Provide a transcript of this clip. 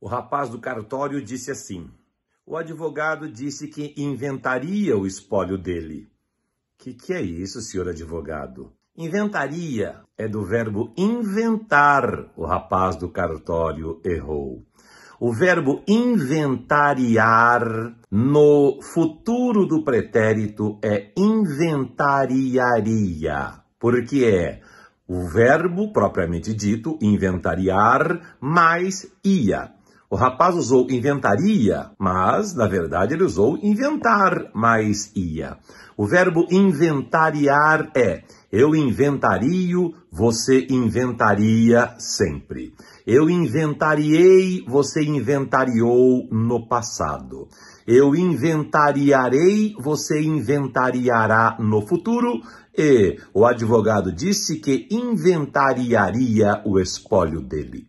O rapaz do cartório disse assim: O advogado disse que inventaria o espólio dele. Que que é isso, senhor advogado? Inventaria é do verbo inventar. O rapaz do cartório errou. O verbo inventariar no futuro do pretérito é inventariaria, porque é o verbo propriamente dito, inventariar, mais ia. O rapaz usou inventaria, mas na verdade ele usou inventar mais ia. O verbo inventariar é eu inventario, você inventaria sempre. Eu inventariei, você inventariou no passado. Eu inventariarei, você inventariará no futuro. E o advogado disse que inventariaria o espólio dele.